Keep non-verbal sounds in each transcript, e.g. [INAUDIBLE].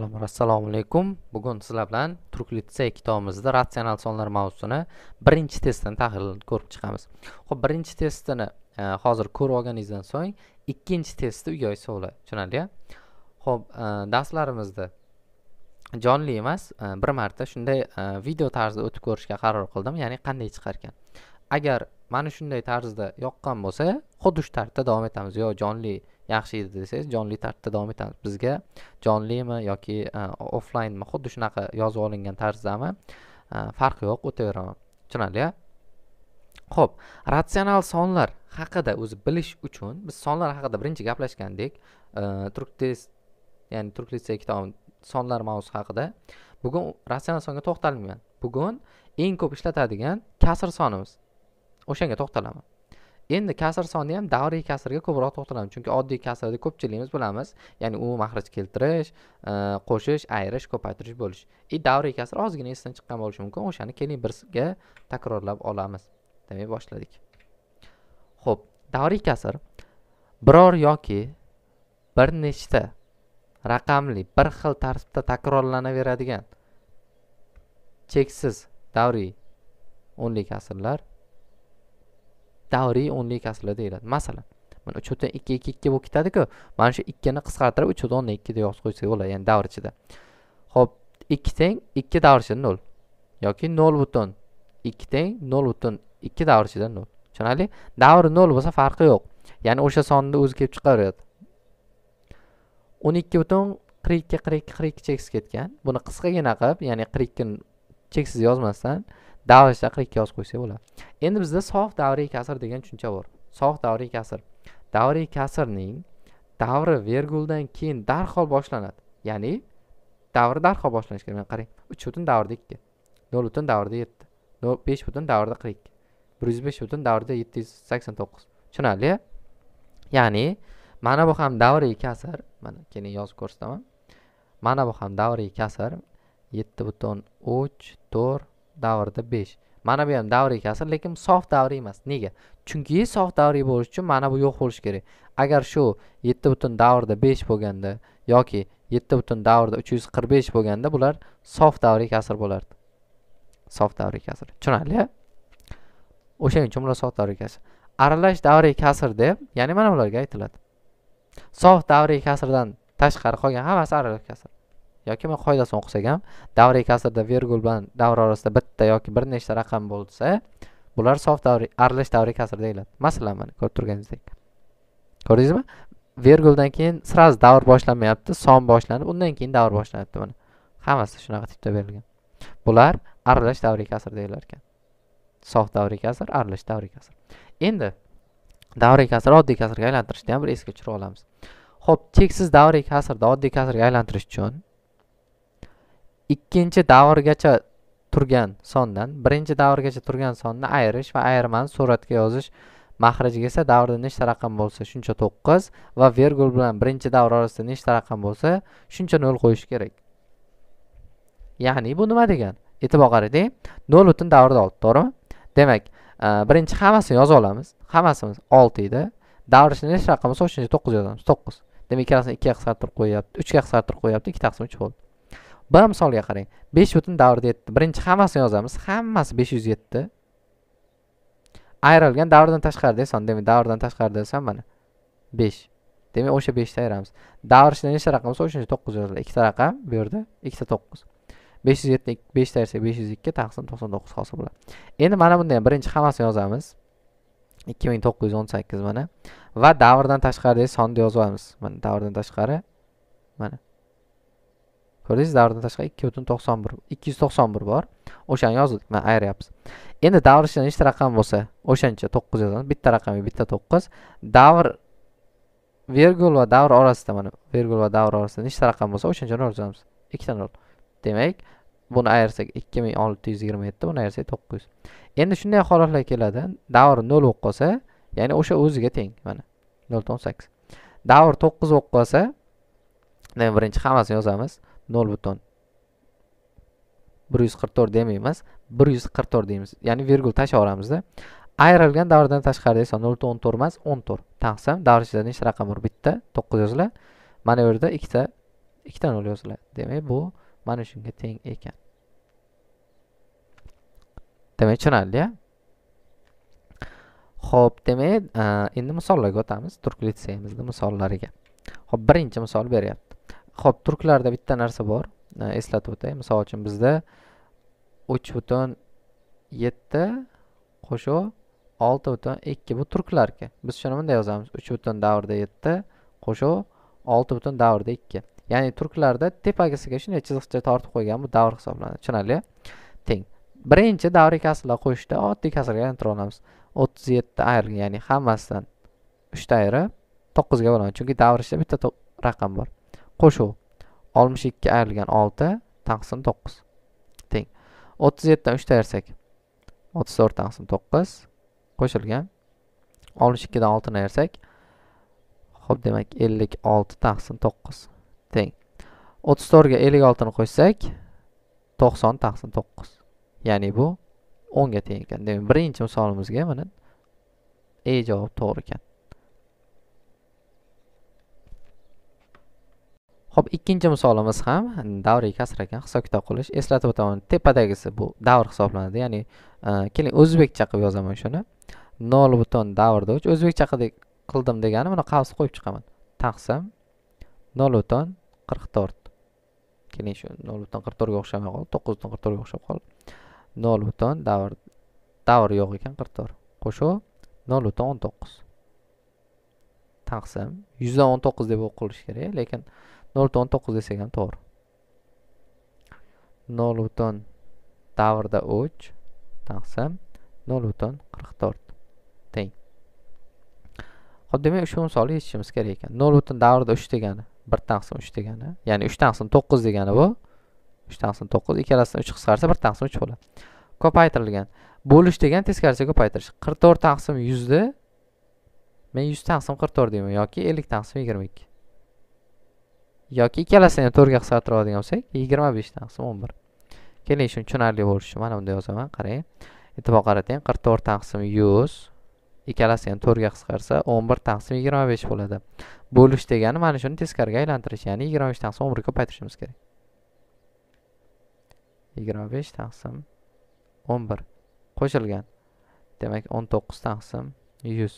Avvalambor assalomu alaykum. Bugun sizlar bilan Turk litsey kitobimizda ratsional sonlar mavzusini birinchi testini tahlil ko'rib chiqamiz. Xo'p, birinchi testini e, hozir ko'rib olganingizdan so'ng ikkinchi testni uyga yoysa bo'ladi. tushunarli ho'p Xo'p, e, jonli emas, e, bir marta shunday video tarzida o'tib ko'rishga qaror qildim, ya'ni qanday chiqar ekan. Agar mana shunday tarzda yoqqan bo'lsa, xuddi shu tarzda davom etamiz yo jonli yaxshi edi desangiz jonli tartibda davom etamiz bizga jonlimi yoki e, offlaynmi xuddi shunaqa yozib olingan tarzdami e, farqi yo'q o'taveraman tushunarli ho'p ratsional sonlar haqida o'zi bilish uchun biz sonlar haqida birinchi gaplashgandik e, turk test ya'ni turk litsey kitobi sonlar mavzusi haqida bugun ratsional songa to'xtalmayman bugun eng ko'p ishlatadigan kasr sonimiz o'shanga to'xtalaman endi kasr sonni ham davriy kasrga ko'proq to'xtalamiz chunki oddiy kasrda ko'pchiligimiz bilamiz ya'ni u mahraj keltirish e, qo'shish ayirish ko'paytirish bo'lish и e, davriy kasr ozgina esdan chiqqan bo'lishi mumkin o'shani keling birga takrorlab olamiz demak boshladik ho'p davriy kasr biror yoki bir nechta raqamli bir xil tartibda takrorlanaveradigan cheksiz davriy o'nlik asrlar davriy o'nlik aslida deyiladi masalan mana uch butun ikki ikki ikki bo'lib ketadiku mana shu ikkini qisqartirib uch butun o'ndan ikki deb yozib qo'ysak bo'ladi ya'ni davr ichida ho'p ikki teng ikki davr ichida nol yoki nol butun ikki teng nol butun ikki davr ichida nol tushunarli davri nol bo'lsa farqi yo'q ya'ni o'sha sonni o'zi kelib chiqaveradi o'n ikki butun qirq ikki qirq ikki qirq ikki cheksiz ketgan buni qisqagina qilib ya'ni qirq ikkini cheksiz yozmasdan davr qilib ikki yozib qo'ysak bo'ladi endi bizda sof davriy kasr degan tushuncha bor sof davriy kasr davriy kasrning davri verguldan keyin darhol boshlanadi ya'ni davri darhol boshlanishi kerak mana qarang uch butun davrda ikki nol butun davrda yetti besh butun davrda qirq ikki bir yuz besh butun davrda yetti yuz sakson to'qqiz tushunarli ya'ni mana bu ham davriy kasr mana keyin yozib ko'rsataman mana bu ham davriy kasr yetti butun uch to'rt davrida 5 mana bu ham davriy kasr lekin sof davriy emas nega chunki sof davriy bo'lishi uchun mana bu yo'q bo'lishi kerak agar shu 7 butun davrda 5 bo'lganda yoki 7 butun davrda 345 bo'lganda bular sof davriy kasr bo'lardi sof davriy kasr tushunarli o'shaning uchun bular sof davriy kasr aralash davriy kasr deb ya'ni mana bularga aytiladi sof davriy kasrdan tashqari qolgan hammasi aralash kasr yoki man qoidasini o'qisak ham davriy kasrda vergul bilan davra orasida bitta yoki bir nechta raqam bo'lsa bular sof davriy aralash davriy kasr deyiladi masalan mana ko'rib turganingizdek ko'rdingizmi verguldan keyin сразу davr boshlanmayapti son boshlanib undan keyin davr boshlanyapti mana hammasi shunaqa tipda berilgan bular aralash davriy kasr deyilar ekan sof davriy kasr aralash davriy kasr endi davriy kasr oddiy kasrga aylantirishni ham bir esga tushirib olamiz ho'p cheksiz davriy kasrni oddiy kasrga aylantirish uchun ikkinchi davrgacha turgan sondan birinchi davrgacha turgan sonni ayirish va ayirmani suratga yozish mahrijiga esa davrda nechta raqam bo'lsa shuncha to'qqiz va vergul bilan birinchi davr orasida nechta raqam bo'lsa shuncha nol qo'yish kerak ya'ni bu nima degani e'tibor qarating nol butun davrda oldi to'g'rimi demak e, birinchi hammasini yozib olamiz hammasimiz olti edi davr ichida nechta raqam bo'lsa o'shancha to'qqiz yozamiz to'qqiz demak ikkalasini ikkiga qisqartirib qo'yyapti uchga qisqartirib qo'yyapti ikkita qism uch bo'ldi b misoliga qarang besh butun davrda yetti birinchi hammasini yozamiz hammasi besh yuz yetti ayrilgan davrdan tashqarida son demak davrdan tashqarida desam mana besh demak o'sha beshni ayiramiz davr ichida nechta raqam bo'lsa o'shancha to'qqiz yozadi ikkita raqam bu yerda ikkita to'qqiz besh yuz yetti beshni ayirsak besh yuz ikki taqsim to'qson to'qqiz hosil bo'ladi endi mana bunda ham birinchi hammasini yozamiz ikki ming to'qqiz yuz o'n sakkiz mana va davrdan tashqaridagi sonni yozamiz mana davrdan tashqari mana ko'rdingiz davrdan tashqari ikki butun to'qson bir ikki yuz to'qson bir bor o'shani yozdik mana ayiryapmiz endi davr ichida nechta raqam bo'lsa o'shancha to'qqiz yozamiz bitta raqamga bitta to'qqiz davr vergul va davr orasida mana vergul va davr orasida nechta raqam bo'lsa o'shancha nol yozamiz ikkita nol demak buni ayirsak ikki ming olti yuz yigirma yetti buni ayirsak to'qqiz yuz endi shunday holatlar keladi davr nol bo'lib qolsa ya'ni o'sha o'ziga teng mana nol to'qson sakkiz davr to'qqiz bo'lib qolsa demak birinchi hammasini yozamiz nol buton bir yuz qirq to'rt demaymiz bir yuz qirq to'rt deymiz ya'ni vergul tashlab yuboramizda ayrilgan davrdan tashqarida esa nol o'n to'rt emas o'n to'rt taqsim davr ichida nechta raqam bor bitta to'qqiz yoziladi mana bu yerda ikkita ikkita nol yoziladi demak bu mana shunga teng ekan demak tushunarli ho'p demak endi misollarga o'tamiz turk litseyimizni misollariga ho'p birinchi misol beryapti ho'p turklarda bitta narsa bor e, eslatib o'tay misol uchun bizda uch butun yetti qo'shuv olti butun ikki bu turklarki biz shuni bunday yozamiz uch butun davrda yetti qo'shuv olti butun davrda ikki ya'ni turklarda tepagisiga shunday chiziqcha tortib qo'ygan bu davr hisoblanadi tushunarli teng birinchi davriy kasrlar qo'shishda oddiy kasrga aylantira olamiz o'ttiz yetti ayrilgan ya'ni hammasidan uchta ayirib to'qqizga bo'lamiz chunki davr ichida bitta raqam bor qo'shuv 62 ayrilgan 6 taqsim 9 teng 37 dan 3 tayarsak 34 taqsim 9 qo'shilgan 62 dan 6 ni ayirsak xo'p demak 56 taqsim 9 teng 34 ga 56 ni qo'shsak 90 taqsim 9 ya'ni bu 10 ga teng ekan. Demak, birinchi misolimizga mana A e javob to'g'ri ekan. Xo'p, ikkinchi misolimiz ham davriy kasr ekan, hisob kitob qilish. Eslatib o'taman, tepadagisi bu davr hisoblanadi. Ya'ni e, keling o'zbekcha qilib yozaman shuni. 0 butun davrda uch o'zbekcha qildim degani buni qavs qo'yib chiqaman. Taqsim 0 butun 44. Keling shu 0 butun 44 ga o'xshamay qoldi, 9 butun 44 ga o'xshab qoldi. 0 butun davr davr yo'q ekan 44. Qo'shuv 0 butun 19. Taqsim 100 dan 19 deb o'qilishi kerak, lekin 0 bitta 19 desak ham to'g'ri 0 bitta davrda 3 taqsam 0 bitta 44 teng hop demak shu misolni yechishimiz kerak ekan 0 bitta davrda 3 degani 1 taqsim 3 degani ya'ni 3 taqsim 9 degani bu 3 taqsim 9 ikkalasidan 3 qisqarsa 1 taqsim 3 bo'ladi ko'paytirilgan bo'lish degan teskarisi ko'paytirish 44 taqsim 100 ni men 100 taqsim 44 deyman yoki 50 taqsim 22 yoki ikkalasini ham to'rtga qisqartirib oladigan bo'lsak yigirma beshdan qisib o'n bir keling shuni tushunarli bo'lishi uchun mana bunday yozaman qarang e'tibor qarating qirq to'rt taqsim yuz ikkalasini ham to'rtga qisqarsa o'n bir taqsim yigirma besh bo'ladi bo'lish degani mana shuni teskariga aylantirish ya'ni yigirma besh taqsim o'n birga ko'paytirishimiz kerak yigirma besh taqsim o'n bir qo'shilgan demak o'n to'qqiz taqsim yuz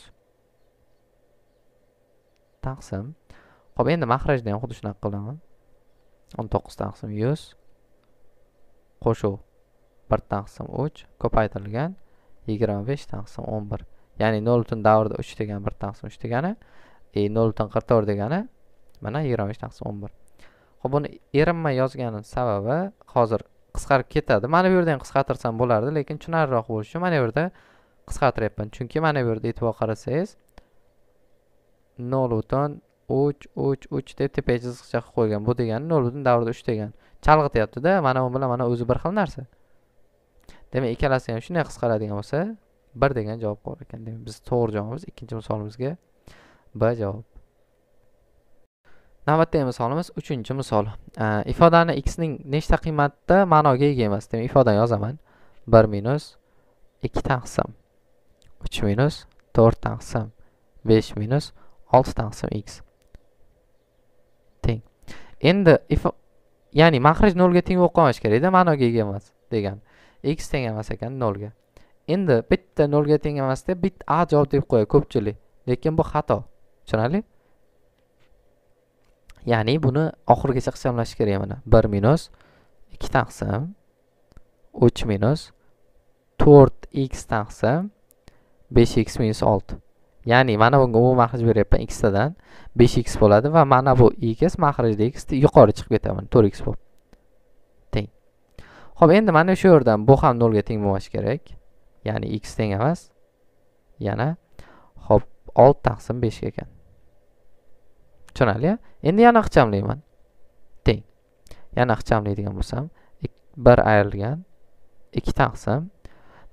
taqsim Qo'b endi makhrajdan ham xuddi shunaqa qilaman. 19 dan 100 qo'shuv 1 dan 3 ko'paytirilgan 25 dan 11. Ya'ni 0 tun davrida 3 degan 1 dan 3 degani, e 0 tun 44 degani mana 25 dan 11. Xo'p, buni erinma yozganim sababi hozir qisqarib ketadi. Mana bu yerda ham qisqartirsam bo'lardi, lekin tushunarliroq bo'lishi uchun mana bu yerda qisqartiryapman. Chunki mana bu yerda e'tibor qarasangiz 0 tun uch uch uch deb tepaga chiziqcha qilib qo'ygan bu degani nol butun davrda uch degan chalg'ityaptida mana bu bilan mana o'zi bir xil narsa demak ikkalasi ham shunday qisqaradigan bo'lsa bir degan javob bor ekan demak biz to'g'ri javobimiz ikkinchi misolimizga b javob navbatdagi misolimiz uchinchi misol ifodani x ning nechta qiymatda ma'noga ega emas demak ifodani yozaman bir minus ikki qilsam uch minus to'rt qilsam besh minus oltidan x endi ya'ni 0 nolga teng bo'lib qolmashi kerakda ma'noga ega emas degan x teng emas ekan nolga endi bitta nolga teng emas deb bitta a javob deb qo'yadi ko'pchilik lekin bu xato tushunarli ya'ni buni oxirigacha hisoblash kerak mana bir minus ikkidan taqsim uch minus to'rt x taqsim besh x minus olti ya'ni mana bunga umuman maxrij beryapman ikkitadan besh x bo'ladi va mana bu x maxrijda x yuqori chiqib ketaman to'rt x bo'lib teng ho'p endi mana shu yerdan bu ham nolga teng bo'lmasi kerak ya'ni x teng emas yana ho'p olti taqsim beshga ekan tushunarli endi yana ixchamlayman teng yana ixchamlaydigan bo'lsam bir ayrilgan ikki taqsim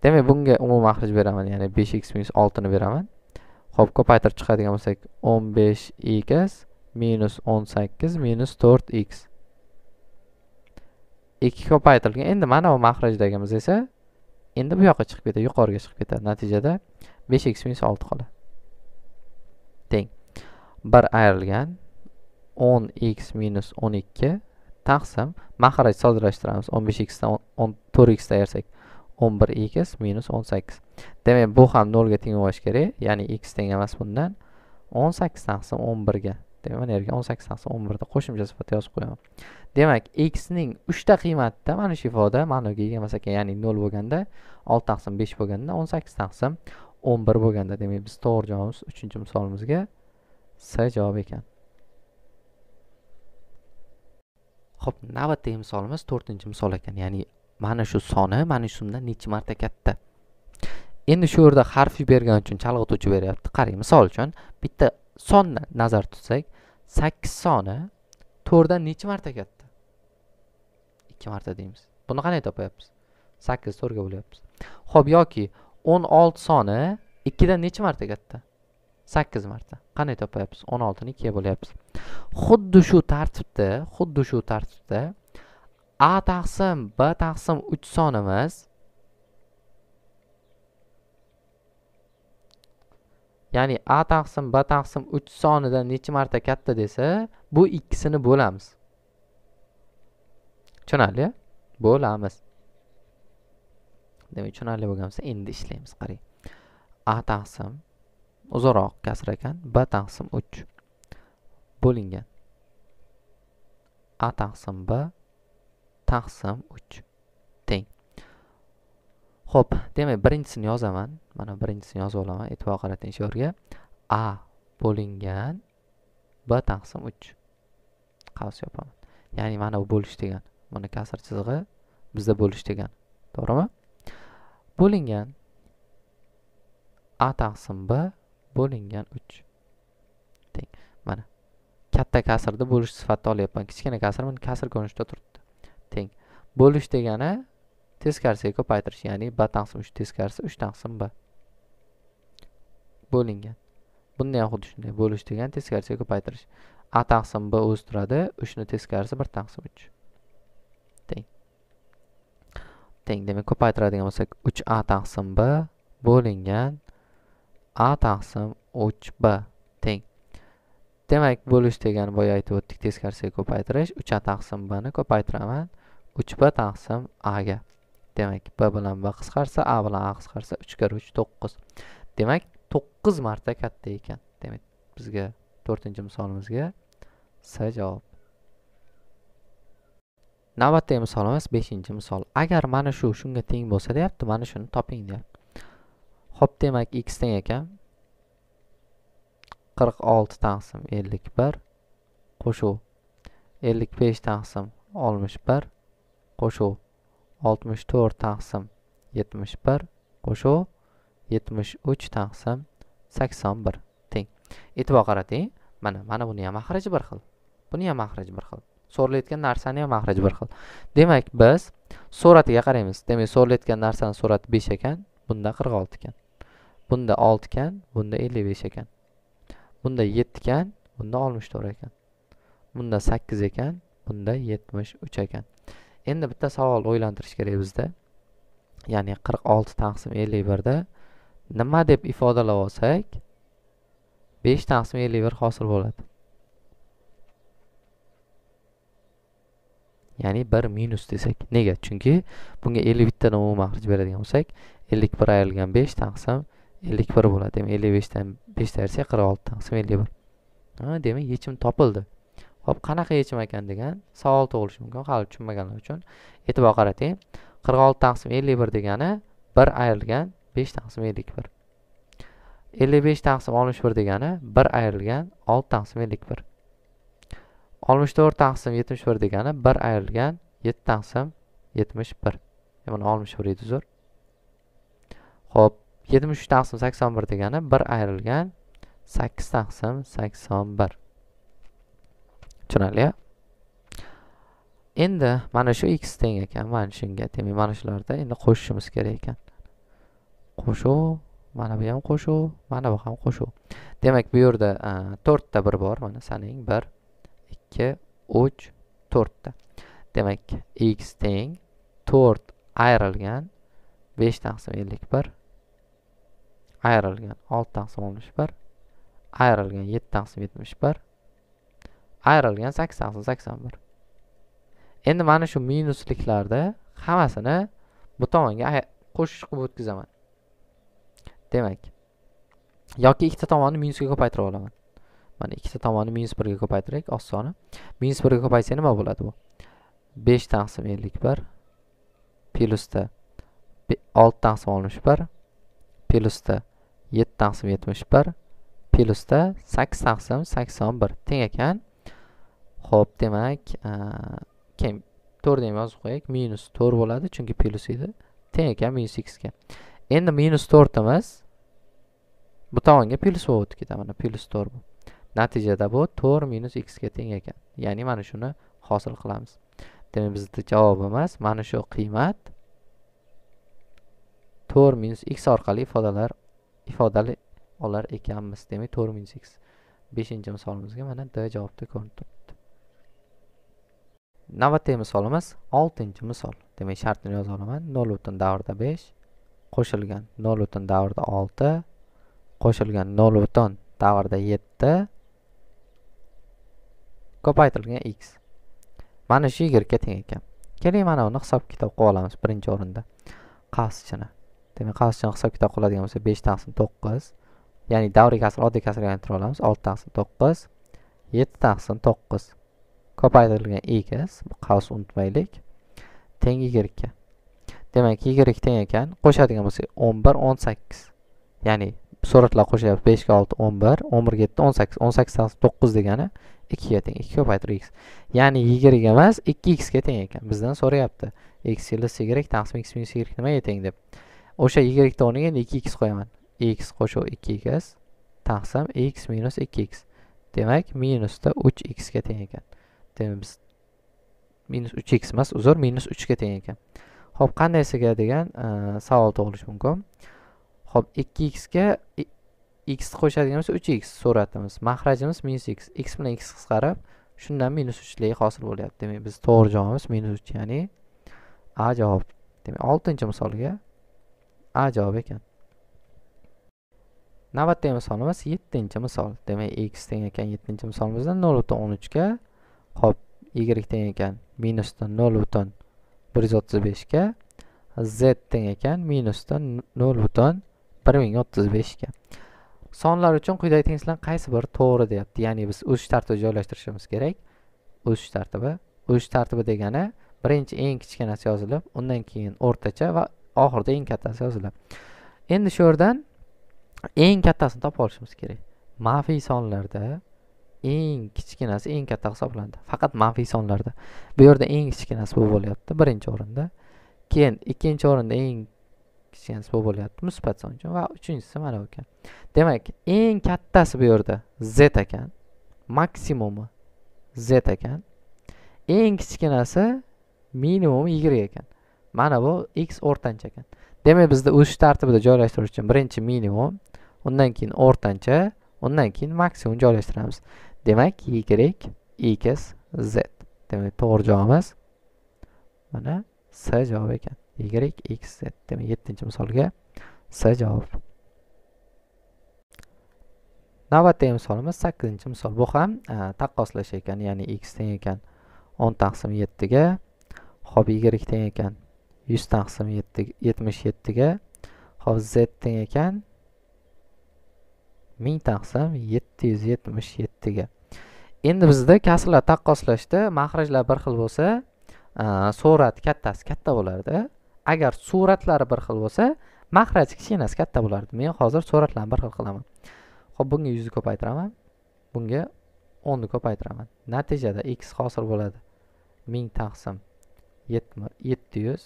demak bunga umuman maxrij beraman ya'ni besh x minus oltini beraman ho'p ko'paytirib chiqadigan bo'lsak o'n besh x minus o'n sakkiz minus to'rt x ikki ko'paytirilgan endi mana bu maxrajdagimiz esa endi bu yoqqa chiqib ketadi yuqoriga chiqib ketadi natijada besh x minus olti qoladi teng bir ayrilgan o'n x minus o'n ikki taqsim mahraj soddalashtiramiz o'n besh xdan o'n to'rt xda ayirsak 11x minus 18. Demek bu ham 0 ga teng bo'lishi kerak, ya'ni x teng emas bundan 18 taqsim 11 ga. Demak, mana yerga 18 taqsim 11 da qo'shimcha sifatida yozib qo'yaman. Demak, x ning 3 ta qiymatida mana shu ifoda ma'noga ega emas ekan, ya'ni 0 bo'lganda 6 taqsim 5 bo'lganda 18 taqsim 11 bo'lganda, demak, biz to'g'ri javobimiz 3-misolimizga chi C javob ekan. Xo'p, navbatdagi misolimiz 4-misol chi ekan, ya'ni mana shu soni mana shundan necha marta katta endi shu yerda harf bergani uchun chalg'ituvchi beryapti qarang misol uchun bitta sonni nazar tutsak sakkiz soni to'rtdan necha marta katta ikki marta deymiz buni qanday topyapmiz sakkiz to'rtga bo'lyapmiz ho'p yoki o'n olti soni ikkidan necha marta katta sakkiz marta qanday topyapmiz o'n oltini ikkiga bo'lyapmiz xuddi shu tartibda xuddi shu tartibda a taqsim b taqsim 3 sonimiz ya'ni a taqsim b taqsim 3 sonidan necha marta katta desa bu ikkisini bo'lamiz tushunarli bo'lamiz demak tushunarli bo'lgan bo'lsa endi ishlaymiz qarang a taqsim uzoqroq kasr ekan b taqsim 3 bo'lingan a taqsim b taqsim 3 teng Xo'p, demak birinchisini yozaman mana birinchisini yozib olaman e'tibor qarating shu yerga a bo'lingan b taqsim 3 qavs yopaman ya'ni mana bu bo'lish degan. mana kasr chizig'i bizda bo'lish degan. to'g'rimi bo'lingan a taqsim b bo'lingan 3 teng mana katta kasrda bo'lish sifatida olyapman kichkina kasr kasr ko'rinishda turdi. bo'lish degani teskarisiga ko'paytirish ya'ni b taqsim uch teskarisi uch taqsim b bo'lingan bunda ham xuddi shunday bo'lish degani teskarisiga ko'paytirish a taqsim b o'zi turadi uchni teskarisi bir taqsim uch teng teng demak ko'paytiradigan bo'lsak uch a taqsim b bo'lingan a taqsim uch b teng demak bo'lish degani boya aytib o'tdik teskarisiga ko'paytirish uch a taqsim bni ko'paytiraman 3b taqsim a'ga. Demak, b bilan b qisqarsa, a bilan a qisqarsa 3 ga 3 9. Demak, 9 marta katta ekan. Demak, bizga 4-misolimizga c javob. Navbatdagi misolimiz 5-misol. Agar mana shu shunga teng bo'lsa, deyapti, mana shuni toping, deyapti. Xo'p, demak, x teng ekan. 46 taqsim 51 qo'shuv 55 taqsim 61 qo'shuv 64 taqsim 71 qo'shuv 73 taqsim 81 teng. E'tibor qarating, mana mana buni ham axiraji bir xil. Buni ham axiraji bir xil. So'ralayotgan narsani ham axiraji bir xil. Demak, biz suratiga qaraymiz. Demak, so'ralayotgan narsaning surati 5 ekan, bunda 46 ekan. Bunda 6 ekan, bunda 55 ekan. Bunda 7 ekan, bunda 64 ekan. Bunda 8 ekan, bunda 73 ekan. endi bitta savol o'ylantirish kerak bizda ya'ni qirq olti taqsim ellik birda nima deb ifodalab olsak besh taqsim ellik bir hosil bo'ladi ya'ni bir minus desak nega chunki bunga ellik bittadan umuman xarij beradigan bo'lsak ellik bir ayrilgan besh taqsim ellik bir bo'ladi demak ellik beshdan beshta tayirsak qirq olti taqsim ellik bir demak yechim topildi ho'p qanaqa yechim ekan degan savol tug'ilishi mumkin hali tushunmaganlar uchun e'tibor qarating qirq olti taqsim ellik bir degani bir ayrilgan besh taqsim ellik bir ellik besh taqsim oltmish bir degani bir ayrilgan olti taqsim ellik bir oltmish to'rt taqsim yetmish bir degani bir ayrilgan yetti taqsim yetmish bir mana oltmish bir edi uzr ho'p yetmish uch taqsim sakson bir degani bir ayrilgan sakkiz taqsim sakson bir tushunarli endi mana shu x teng ekan mana shunga demak mana shularda endi qo'shishimiz kerak ekan qo'shuv mana bu ham qo'shuv mana bu ham qo'shuv demak bu yerda to'rtta bir bor mana sanang bir ikki uch to'rtta demak x teng to'rt ayrilgan besh taqsim ellik bir ayrilgan olti taqsim oltmish bir ayrilgan yetti taqsim yetmish bir ayrılgan 81. Endi mana shu minusliklarda hammasini bu tomonga qo'shish qilib o'tkazaman. Demak, yoki ikkita tomonni minusga ko'paytirib olaman. Mana ikkita tomonni minus 1 ga ko'paytiraylik, osoni. Minus 1 ga ko'paysa nima bo'ladi bu? 5 taqsim 51 plusda 6 taqsim 61 plusda 7 taqsim 71 plusda 8 taqsim 81 teng ekan. Xo'p, demak, keyin 4 deb yozib qo'yak, Minus 4 bo'ladi, chunki plus edi. Teng ekan minus x ga. Endi minus 4 imiz. Bu tomonga plus bo'lib ketdi, mana plus 4 bo'ldi. Natijada bu 4 minus x ga teng ekan. Ya'ni mana shuni hosil qilamiz. Demak, bizda javob emas, mana shu qiymat 4 minus x orqali ifodalar ifodali olar ekanmiz. Demak, 4 minus x 5-misolimizga chi mana D javobda ko'rinib turibdi. navbatdagi misolimiz oltinchi misol demak shartini yozib olaman nol butun davrda besh qo'shilgan nol butun davrda olti qo'shilgan nol butun davrda yetti ko'paytirilgan x mana shu yigirmaga teng ekan keling mana buni hisob kitob qilib olamiz birinchi o'rinda Demek demak qavschini hisob kitob qiladigan bo'lsa besh taqsim to'qqiz ya'ni davriy kasr oddiy kasrga aylantira olamiz olti taqsim to'qqiz yetti taqsim to'qqiz ko'paytirilgan x qavs unutmaylik teng yigirikka demak y teng ekan qo'shadigan bo'lsak o'n bir o'n sakkiz ya'ni suratlar qo'shyapti beshga olti o'n bir o'n birga yetti o'n sakkiz o'n sakkizdan to'qqiz degani ikkiga teng ikki ko'paytir x ya'ni y emas ikki xga teng ekan bizdan so'rayapti x y taqsim x minus y nimaga teng deb o'sha yigirikni o'rniga endi ikki x qo'yaman x qo'shuv ikki x taqsim x minus ikki x demak minusda uch xga teng ekan deyemiz. Minus 3x mas uzor minus 3 ke deyin ekan. Xo'p, kandaysa degan e, savol e, mumkin. Xo'p, 2x ga x ni qo'shadigan bo'lsa 3x suratimiz, Mahracımız minus x. x bilan x qisqarib, shundan minus 3 leyi hosil bo'lyapti. Demak, biz to'g'ri javobimiz minus 3 yani. A javob. Demak, 6. chi misolga A javob ekan. Navbatdagi misolimiz 7-chi misol. Demak, x teng ekan 7. chi misolimizdan 0.13 ga hop y teng ekan minusdan nol butun bir yuz z teng ekan minusdan nol butun bir ming sonlar uchun quyidagi tengliklarning qaysi biri to'g'ri deyapti ya'ni biz o'z tartibiga joylashtirishimiz kerak O'z tartibi O'z tartibi degani birinchi eng kichkinasi yozilib undan keyin o'rtacha va oxirida eng kattasi yoziladi endi shu yerdan eng kattasini topib olishimiz kerak maxfiy sonlarda eng kichkinasi eng katta hisoblanadi faqat manfiy sonlarda bu yerda eng kichkinasi bu bo'lyapti birinchi o'rinda keyin ikkinchi o'rinda eng kichkinasi bu bo'lyapti musbat son uchun va uchinchisi mana bu ekan demak eng kattasi bu yerda z ekan maksimumi z ekan eng kichkinasi minimum y ekan mana bu x o'rtancha ekan demak bizda o'sish tartibida joylashtirish uchun birinchi minimum undan keyin o'rtancha undan keyin maksimum joylashtiramiz demak y x z demak to'g'ri javobimiz mana s javob ekan y x z demak yettinchi misolga s javob navbatdagi misolimiz sakkizinchi misol bu ham taqqoslash ekan ya'ni x teng ekan o'n taqsim yettiga hop y teng ekan yuz taqsim yetmish yettiga hop z teng ekan ming taqsim yetti yuz yetmish yettiga endi bizda kasrlar taqqoslashda mahrajlar bir xil bo'lsa e, surat kattasi katta bo'lardi agar suratlari bir xil bo'lsa maxraj kichkinasi katta bo'lardi men hozir suratlarni bir xil qilaman ho'p bunga yuzni ko'paytiraman bunga o'nni ko'paytiraman natijada x hosil bo'ladi ming taqsim yetti yuz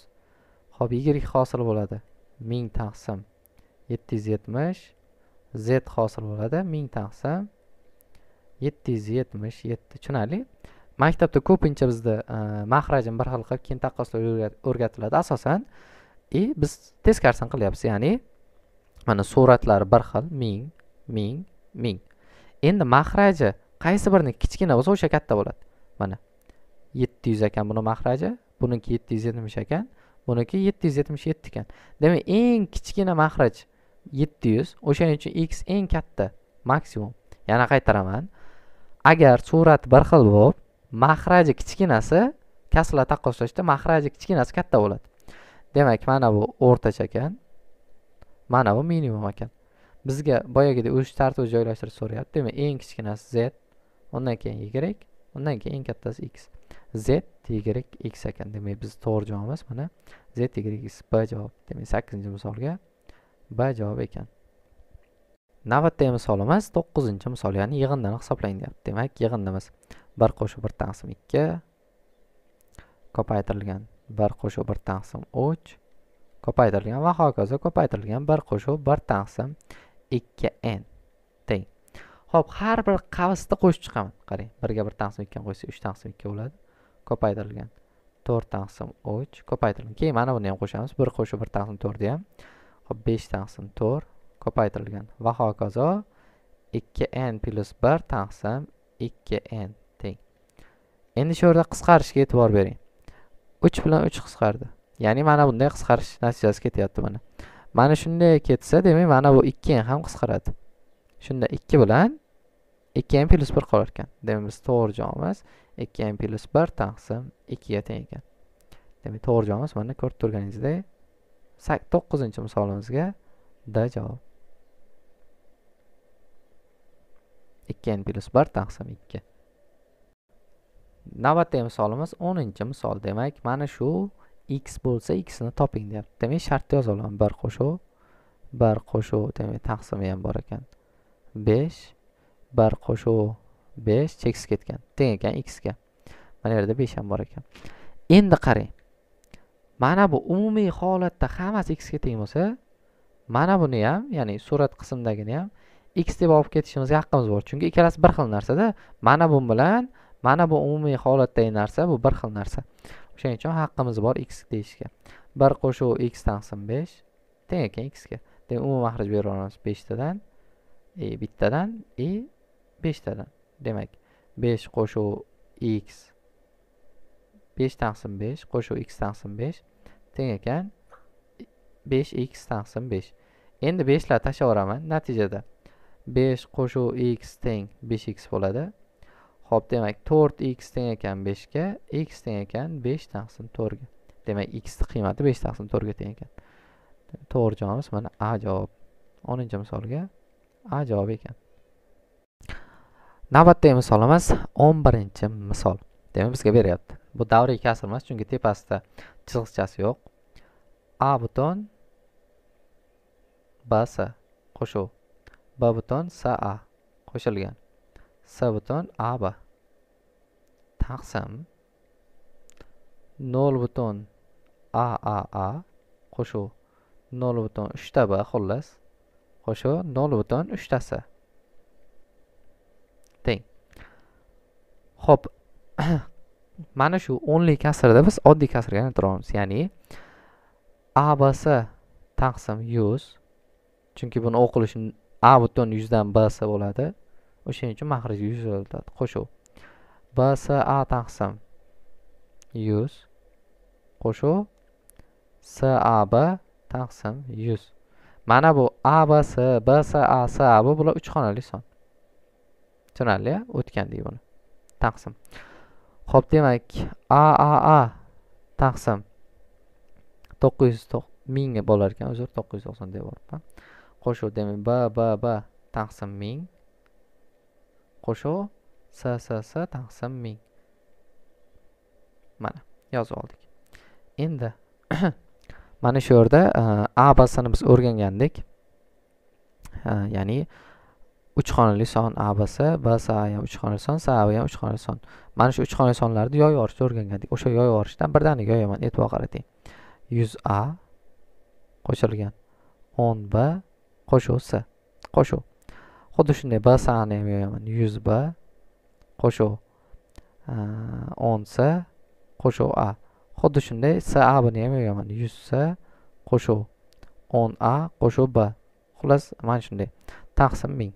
ho'p y hosil bo'ladi ming taqsim yetti yuz yetmish z hosil bo'ladi ming taqsim yetti yuz yetmish yetti tushunarli maktabda ko'pincha bizda e, mahrajim bir xil qilib keyin taqqoslab o'rgatiladi asosan и e, biz teskarisini qilyapmiz ya'ni mana suratlari bir xil ming ming ming endi mahraji qaysi birini kichkina bo'lsa o'sha katta bo'ladi mana yetti yuz ekan buni mahraji buniki yetti yuz yetmish ekan buniki yetti yuz yetmish yetti ekan demak eng kichkina mahraj yetti yuz o'shaning uchun x eng katta maksimum yana qaytaraman agar surat bir xil bo'lib mahraji kichkinasi kasrlar taqqoslashda mahraji kichkinasi katta bo'ladi demak mana bu o'rtacha ekan mana bu minimum ekan bizga boyagidek o'lish tartibi joylashtirish so'rayapti demak eng kichkinasi z undan keyin y undan keyin eng kattasi x z y x ekan demak biz to'g'ri javobimiz mana z y x b javob demak sakkizinchi misolga b javob ekan navbatdagi misolimiz to'qqizinchi misol ya'ni yig'indan hisoblang deyapti demak yig'indamiz bir qo'shib bir taqsim ikki ko'paytirilgan bir qo'shib bir taqsim uch ko'paytirilgan va hokazo ko'paytirilgan bir qo'shib bir taqsim ikki n teng ho'p har bir qavsni qo'shib chiqaman qarang birga bir taqsim ikkini qo'ysak uch taqsim ikki bo'ladi ko'paytirilgan to'rt taqsim uch ko'paytirilgan keyin mana buni ham qo'shamiz bir qo'shib bir taqsim to'rtni ham ho'p besh taqsim to'rt ko'paytirilgan va hokazo 2n plus 1 taqsim 2n teng endi shu yerda qisqarishga e'tibor bering 3 bilan 3 qisqardi ya'ni mana bunday qisqarish natijasi ketyapti mana mana shunday ketsa demak mana bu 2n ham qisqaradi shunda 2 bilan 2n plus 1 qolar ekan demak biz to'g'ri javobimiz 2n plus 1 taqsim 2 ga teng ekan demak to'g'ri javobimiz mana ko'rib turganingizdek to'qqizinchi misolimizga d javob 2n plus 1 taqsim 2. Navbatdagi misolimiz 10-misol. Demak, mana shu x bo'lsa x ni toping deyapti. Demak, shartni yozib olaman. 1 qo'shuv 1 qo'shuv, demak, taqsimi ham bor ekan. 5 1 qo'shuv 5 cheksiz ketgan. Teng ekan x ga. Mana yerda 5 ham bor ekan. Endi qarang. Mana bu umumiy holatda hammasi x ga teng bo'lsa, mana buni ham, ya'ni surat qismdagini ham x deb olib ketishimizga haqqimiz bor chunki ikkalasi bir xil narsada mana bu bilan mana bu umumiy holatdagi narsa bu bir xil narsa o'shaning uchun haqqimiz bor x deyishga bir qo'shuv x taqsim besh teng ekan xga demak umumiy mahrij bera olamiz beshtadan e bittadan e beshtadan demak besh qo'shuv x besh taqsim besh qo'shuv x taqsim besh teng ekan besh x taqsim besh endi beshlar tashlab yuboraman natijada 5 qo'shuv x teng 5x bo'ladi Xo'p, demak 4x teng ekan 5 ga x teng ekan 5 taqsim 4 ga demak x ning qiymati 5 taqsim 4 ga teng ekan to'g'ri javobimiz mana a javob 10 misolga a javob ekan navbatdagi misolimiz 11 misol demak bizga beryapti bu davriy kasr emas chunki tepasida chiziqchasi yo'q a butun bs qo'shuv b buton sa a qo'shilgan s buton a b taqsim 0 buton a a a qo'shuv 0 buton ta b xullas qo'shuv 0 buton tasi teng ho'p [COUGHS] mana shu o'nli kasrda biz oddiy kasrga aylantiramiz ya'ni abs taqsim yuz chunki buni o'qilishi a butun yuzdan bs bo'ladi o'shaning uchun maxrijga yuz yoziladi qo'shuv a taqsim yuz qo'shuv s a b taqsim yuz mana bu a a b b s s s a sab bular uch xonali son tushunarli o'tgandik buni taqsim ho'p demak a a a taqsim to'qqiz yuz ming bo'lar ekan uzr to'qqiz yuz to'qson deb yuboribman qo'shuv demak b b b taqsim ming qo'shuv s s s taqsim ming mana yozib oldik endi [COUGHS] mana shu yerda e, a basini biz o'rgangandik e, ya'ni uch xonali son a basi b ham uch xonali son sa ham uch xonali son mana shu uch xonali sonlarni yoyib yuborishni o'rgangandik o'sha yoyib yuborishdan birdaniga yoyaman e'tibor qarating yuz a qo'shilgan o'n b qo'shuv s qo'shuv xuddi shunday b sani ham yozaman yuz b qo'shuv o'n s qo'shuv a xuddi shunday s a buni ham yozaman yuz s qo'shuv o'n a qo'shuv b xullas mana shunday taqsim ming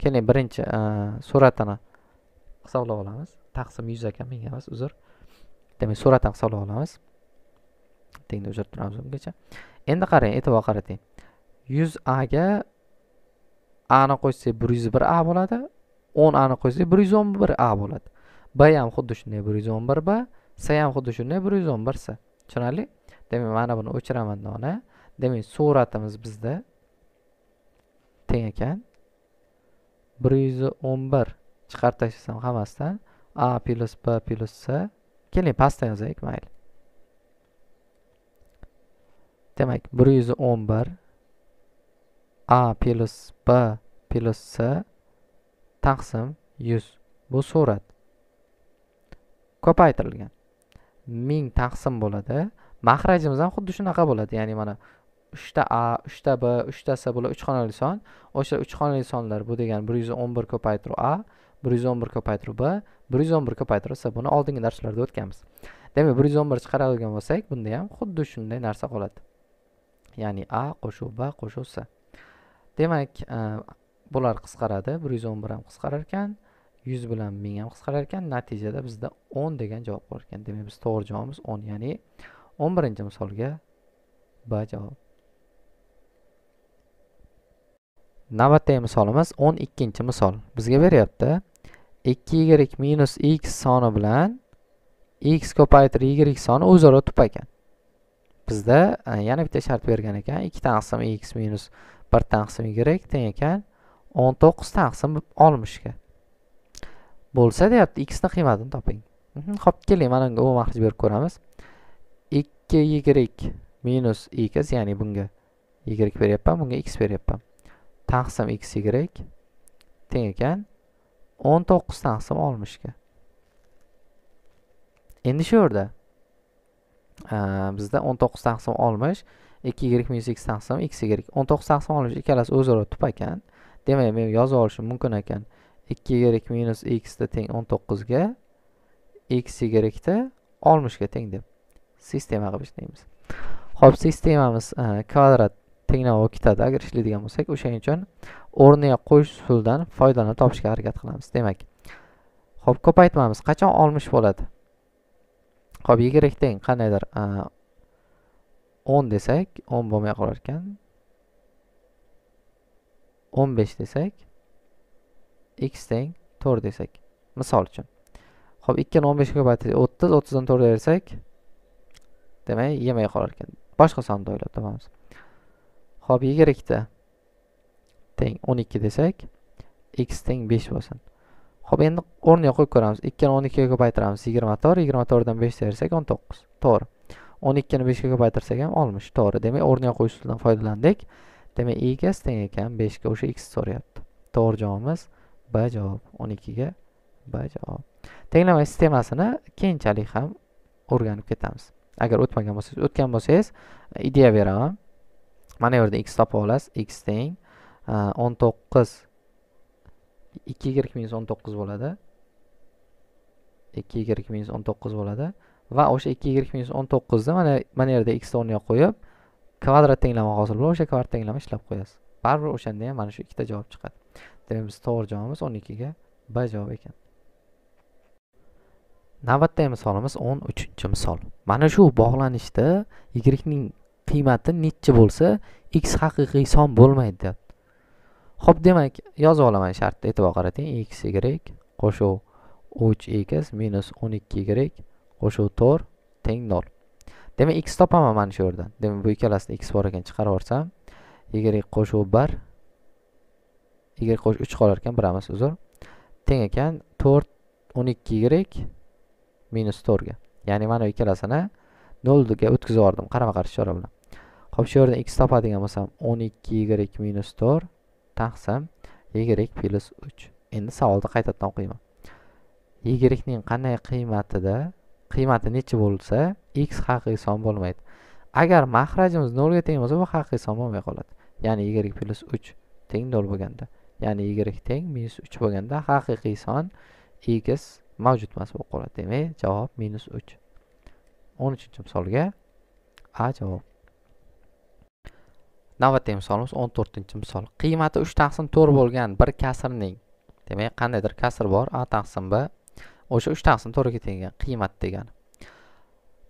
keling birinchi suratini hisoblab olamiz taqsim yuz ekan ming emas uzr demak suratini hisoblab olamiz tengni o'chirib turamiz ungacha endi qarang e'tibor qarating yuz aga ani qo'shsak bir yuz bir a bo'ladi o'n ani qo'shsak bir yuz o'n bir a bo'ladi b ham xuddi shunday bir yuz o'n bir b s ham xuddi shunday bir yuz o'n bir s tushunarli demak mana buni o'chiraman dona demak suratimiz bizda teng ekan bir yuz o'n bir chiqarib tashlasam hammasidan a plyus b plyus s keling pastda yozaylik mayli demak bir yuz o'n bir a plus b plus c taqsim 100 bu surat ko'paytirilgan 1000 taqsim bo'ladi maxrajimiz ham xuddi shunaqa bo'ladi ya'ni mana 3 ta a 3 ta b 3 ta c bular uch xonali son o'sha uch xonali sonlar bu degan 111 ko'paytiruv a 111 ko'paytiruv b 111 ko'paytiruv c buni oldingi darslarda o'tganmiz demak 111 chiqaradigan bo'lsak bunda ham xuddi shunday narsa qoladi ya'ni a qo'shuv b qo'shuv c demak e, bular qisqaradi bir yuz o'n bir ham qisqarar ekan yuz bilan ming ham qisqarar ekan natijada bizda o'n degan javob bor ekan demak biz to'g'ri javobimiz o'n ya'ni o'n birinchi misolga b javob navbatdagi misolimiz o'n ikkinchi misol bizga beryapti ikki y minus x soni bilan x ko'paytir y soni o'zaro tup ekan bizda e, yana bitta shart bergan ekan ikki taqsim x minus bir taqsim teng ekan 19 taqsim olmishga bo'lsa deyapti x ni qiymatini toping mhm, hop keling mana bunga umumahrij berib ko'ramiz 2 y minus x ya'ni bunga y beryapman bunga x beryapman taqsim x y teng ekan 19 taqsim olmishga endi shu yerda bizda 19 taqsim olmish 2 y minus x taqsim x y 19 taqsim ikkalasi o'zaro tup ekan demak men yozib olishim mumkin ekan 2 y minus da teng 19 ga x 60 ga teng deb sistema qilib ishlaymiz ho'p sistemamiz e, kvadrat tenglanib ketadi agar ishlaydigan bo'lsak o'shaning uchun o'rniga qo'yish usulidan foydalanib topishga harakat qilamiz demak ho'p ko'paytmamiz qachon 60 bo'ladi ho'p y teng qandaydir e, 10 desak 10 bo'lmay qolar ekan 15 desak x teng 4 desak misol uchun hop 2 ni 15 ga ko'paytirsak 30 30 dan 4 bersak demak yemay qolar ekan boshqa sonni o'ylab topamiz hop 22 ta teng 12 desak x teng 5 bo'lsin Xop, endi o'rniga qo'yib ko'ramiz 2 ni 12 ga ko'paytiramiz 24 24 dan 5 bersak 19 to'g'ri 12 ni 5 ga ko'paytirsak ham 60 to'g'ri demak o'rniga qo'yish usulidan foydalandik demak e ga teng ekan 5 ga o'sha x so'rayapti to'g'ri javobimiz b javob 12 ga b javob tenglama sistemasini keyinchalik ham o'rganib ketamiz agar o'tmagan bo'lsangiz o'tgan bo'lsangiz e, idea beraman mana yerda x topib olasiz x teng 19 2 y minus 19 bo'ladi 2 y minus 19 bo'ladi va o'sha ikki y minus o'n to'qqizni mana mana yerda x o'rniga qo'yib kvadrat tenglama hosil bo'lib o'sha kvadrat tenglama ishlab qo'yasiz baribir o'shanda ham mana shu ikkita javob chiqadi demak biz to'g'ri javobimiz o'n ikkiga b javob ekan navbatdagi misolimiz o'n uchinchi misol mana shu bog'lanishda yigirikning qiymati nechi bo'lsa x haqiqiy son bo'lmaydi deyapti ho'p demak yozib olaman shartni e'tibor qarating x y qo'shuv uch x minus o'n ikki y qo'shuv 4 teng nol demak x topaman mana shu yerdan demak bu ikkalasida x bor ekan chiqarib yuborsam y qo'shuv bir y qo'shuv uch qolar ekan biramiz, uzr teng ekan to'rt o'n ikki y minus to'rtga ya'ni mana bu ikkalasini nolga o'tkazib yubordim qarama qarshi chora bilan hop shu yerdan x topadigan bo'lsam o'n ikki y minus to'rt taqsim y plyus uch endi savolni qaytadan o'qiyman y ning qanday qiymatida qiymati necha bo'lsa x haqiqiy son bo'lmaydi agar mahrajimiz nolga teng bo'lsa bu haqiqiy son bo'lmay qoladi ya'ni y plyus uch teng nol bo'lganda ya'ni y teng minus uch bo'lganda haqiqiy son x mavjud emas bo'lib qoladi demak javob minus uch o'n uchinchi misolga a javob navbatdagi misolimiz o'n to'rtinchi misol qiymati uch taqsim to'rt bo'lgan bir kasrning demak qandaydir kasr bor a taqsim b o'sha uch taqsim to'rtga tengan qiymat degani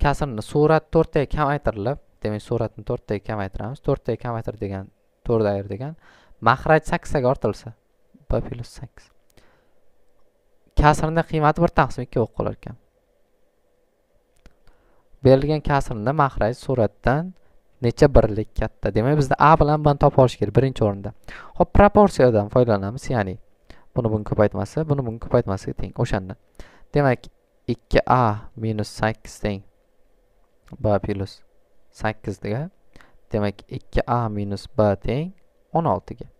kasrni surat to'rttaga kamaytirilib demak suratni to'rttaga kamaytiramiz to'rttaga kamaytir degan to'rtda ayir degan mahraj sakkiztaga ortilsa b plyus sakkiz kasrni qiymati bir taqsim ikki bo'lib qolar ekan berilgan kasrni mahraj suratdan necha birlik katta demak bizda a bilan bni topib olish kerak birinchi o'rinda ho'p proporsiyadan foydalanamiz ya'ni buni buni ko'paytmasi buni buni ko'paytmasiga teng o'shanda Demek 2A minus 8 deyin. B plus 8 deyin. Demek 2A minus B deyin. 16 deyin.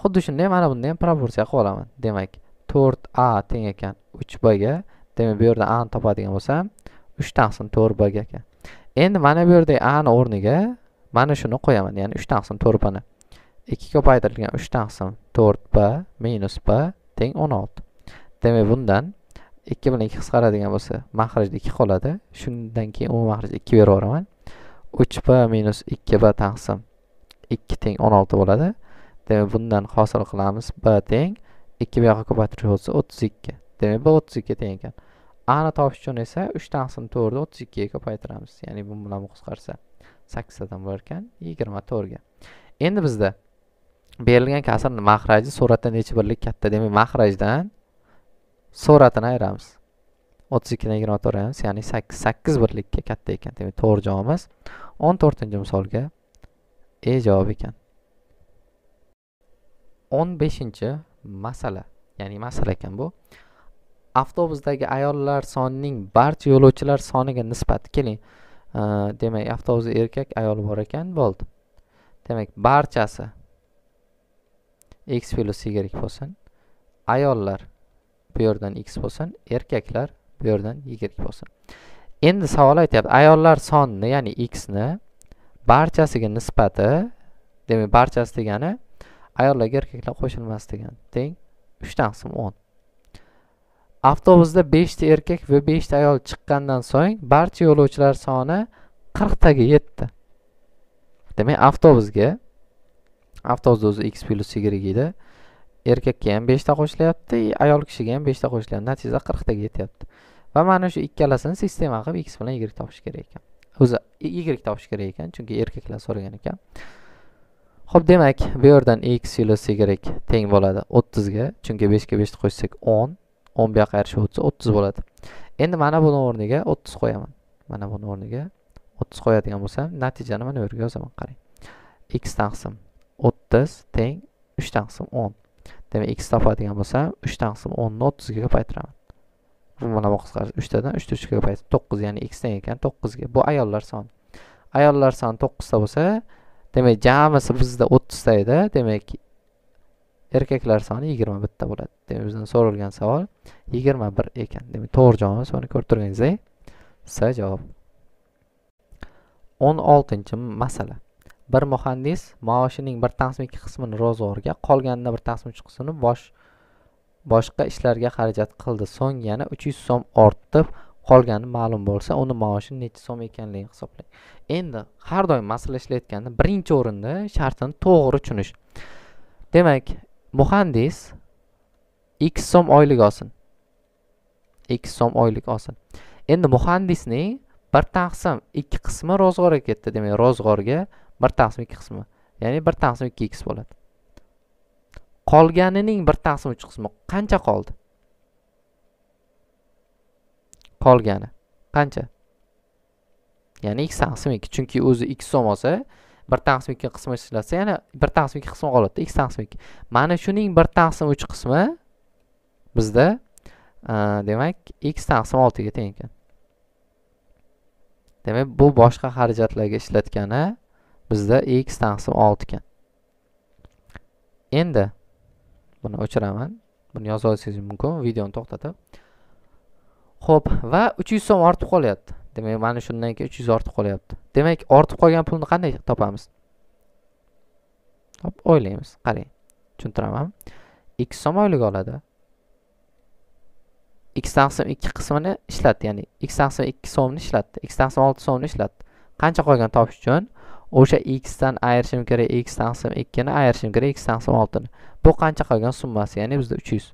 Xud düşün deyin. Bana bunu deyin. Proporsiya qoramın. Demek 4A deyin. 3B deyin. Demek bir yorda A'nı topa deyin. 3 taqsın 4B deyin. Endi mana bu yerda a'ni o'rniga mana shuni qo'yaman, ya'ni 3 taqsim 4b ni. 2 ko'paytirilgan 3 taqsim 4b b teng 16. Demak, bundan ikki bilan ikki qisqaradigan bo'lsa maxrijda ikki qoladi shundan keyin umumiy maxrijga ikki berib yuboraman uch b minus ikki b taqsim ikki teng o'n olti bo'ladi demak bundan hosil qilamiz b teng ikki bu yoqqa ko'paytirish bo'lsa o'ttiz ikki demak b o'ttiz ikki teng ekan ani topish uchun esa uch taqsim to'rtni o'ttiz ikkiga ko'paytiramiz ya'ni bu bilan bu qisqarsa sakkiztadan bo'lar ekan yigirma to'rtga endi bizda berilgan kasrni maxraji suratda necha birlik katta demak maxrajdan suratini ayiramiz 32 dan 24 ayiramiz ya'ni 8 8 birlikka katta ekan demak to'g'ri javobimiz 14 misolga e javob ekan 15 masala ya'ni masala ekan bu avtobusdagi ayollar sonining barcha yo'lovchilar soniga nisbati keling demak avtobusda erkak ayol bor ekan bo'ldi demak barchasi x plus y bo'lsin ayollar bu yerdan x bo'lsin erkaklar bu yerdan y bo'lsin endi savol aytyapti ayollar sonini ya'ni x ni barchasiga nisbati demak barchasi degani ayollarga erkaklar qo'shilmas degani teng uchdan qism o'n avtobusda beshta erkak va beshta ayol chiqqandan so'ng barcha yo'lovchilar soni qirqtaga yetdi demak avtobusga avtobusda o'zi x plyus y edi erkakka ham beshta qo'shilyapti ayol kishiga ham beshta qo'shilyapti natijada qirqtaga yetyapti va mana shu ikkalasini sistema qilib x bilan y topish kerak ekan o'zi y topish kerak ekan chunki erkaklar so'ragan ekan ho'p demak bu yerdan x yo'lasi y teng bo'ladi o'ttizga chunki beshga beshni qo'shsak o'n o'n bu yoqqa qarshi o'tsa o'ttiz bo'ladi endi mana buni o'rniga o'ttiz qo'yaman mana buni o'rniga o'ttiz qo'yadigan bo'lsam natijani mana bu yerga yozaman qarang x taqsim o'ttiz teng uch taqsim o'n Demek x topadigan bo'lsam 3 taqsim 10 ni 30 ga Bu mana bu qisqarsi 3 tadan 3 ga ko'paytirib 9 ya'ni x teng ekan 9 ga bu ayollar soni ayollar soni 9 ta bo'lsa demak jami bizda 30 ta edi demak erkaklar soni 21 ta bo'ladi demak bizdan so'ralgan savol 21 ekan demak to'g'ri javobimiz mana ko'rib turganingizdek s javob 16 masala bir muhandis maoshining bir taqsim ikki qismini ro'zg'orga qolganini bir taqsim uch qismini bosh boshqa ishlarga xarajat qildi so'ng yana uch yuz so'm ortib qolgani ma'lum bo'lsa uni maoshi necha so'm ekanligini hisoblang endi har doim masala ishlayotganda birinchi o'rinda shartini to'g'ri tushunish demak muhandis x so'm oylik olsin x so'm oylik olsin endi muhandisning bir taqsim ikki qismi ro'zg'orga ketdi demak ro'zg'orga bir taqsim ikki qismi ya'ni bir taqsim ikki x bo'ladi qolganining bir taqsim uch qismi qancha qoldi qolgani qancha ya'ni x taqsim ikki chunki o'zi x so'm olsa bir taqsim ikki qismi ishlatsa yana bir taqsim ikki qismi qoladida x taqsim ikki mana shuning bir taqsim uch qismi bizda demak x taqsim oltiga teng ekan demak bu boshqa xarajatlarga ishlatgani bizda x taqsim 6 ekan endi buni o'chiraman buni yozib olishingiz mumkin videoni to'xtatib Xo'p, va 300 so'm ortib qolyapti demak mana shundan keyin 300 ortib qolyapti demak ortib qolgan pulni qanday topamiz hop o'ylaymiz qarang tushuntiraman x so'm oylik oladi x taqsim 2 qismini ishlatdi ya'ni x taqsim 2 so'mni ishlatdi x taqsim 6 so'mni ishlatdi qancha qolgan topish uchun o'sha x dan ayirishim kerak x taqsim 2 ni ayirishim kerak x taqsim 6 ni. Bu qancha qolgan summasi? Ya'ni bizda 300.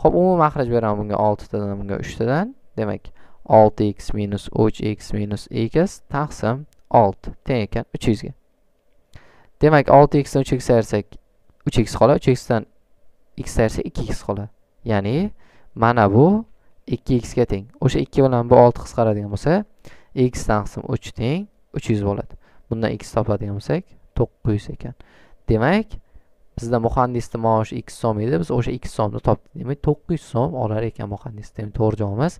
Xo'p, umumiy maxraj beraman bunga 6 tadan bunga 3 tadan. Demak, 6x 3x x taqsim 6 teng ekan 300 ga. Demak, 6x dan 3x ayirsak 3x qoladi, 3x dan x ayirsak 2x qoladi. Ya'ni mana bu 2x ga teng. O'sha 2 bilan bu 6 qisqaradigan bo'lsa, x taqsim 3 teng 300 bo'ladi. bundan x topadigan bo'lsak 900 ekan demak bizda muhandisni maoshi x so'm edi biz o'sha x so'mni topdik demak 900 so'm olar ekan muhandis demak to'g'ri javobimiz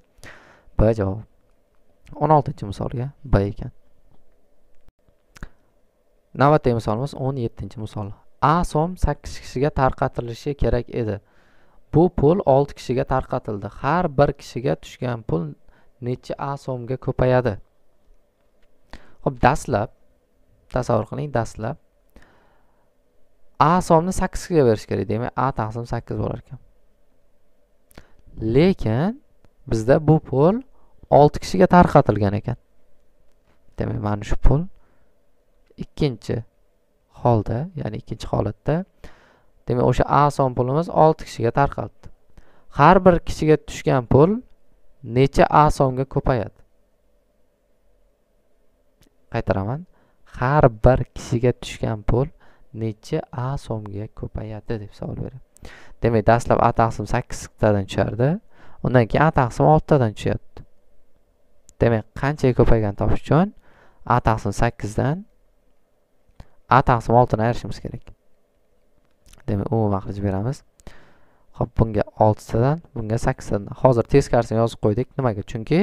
b javob 16 chi misolga b ekan navbatdagi misolimiz 17 chi misol a so'm 8 kishiga tarqatilishi kerak edi bu pul 6 kishiga tarqatildi har bir kishiga tushgan pul necha a so'mga ko'payadi ho'p dastlab tasavvur qiling dastlab a 8 sakkizga berish kerak demak a taqsim sakkiz bo'lar ekan lekin bizda bu pul olti kishiga tarqatilgan ekan demak mana shu pul ikkinchi holda ya'ni ikkinchi holatda demak o'sha a son pulimiz olti kishiga tarqaldi har bir kishiga tushgan pul necha a somga ko'payadi qaytaraman har bir kishiga tushgan pul necha a so'mga ko'payadi deb savol beradi demak dastlab a taqsim sakkiztadan tushardi undan keyin a taqsim oltitadan tushyapti demak qanchaga ko'paygan topish uchun a taqsim sakkizdan a taqsim oltini ayirishimiz kerak demak umuman qilib beramiz ho'p bunga oltitadan bunga sakkiztadan hozir teskarisini yozib qo'ydik nimaga chunki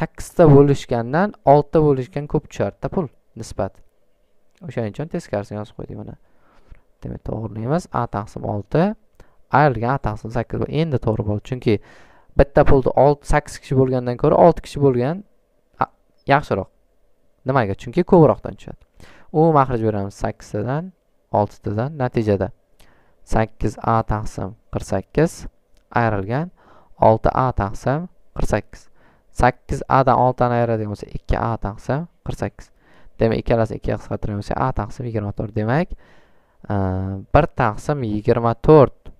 sakkizta bo'lishgandan oltita bo'lishgan ko'p tushardi pul nisbat o'shaning uchun teskarisini yozib qo'ydik mana demak to'g'ri emas a taqsim olti ayrilgan a taqsim sakkiz bu endi to'g'ri bo'ldi chunki bitta pulni olti sakkiz kishi bo'lgandan ko'ra olti kishi bo'lgan yaxshiroq nimaga chunki ko'proqdan tushadi u mahraj beramiz sakkiztadan oltitadan natijada sakkiz a taqsim qirq sakkiz ayrilgan olti a taqsim qirq sakkiz sakkiz adan oltini ayiradigan bo'lsa ikki a taqsim qirq sakkiz demak ikkalasi ikki qisqa tiraversa a taqsim yigirma to'rt demak bir taqsim yigirma to'rt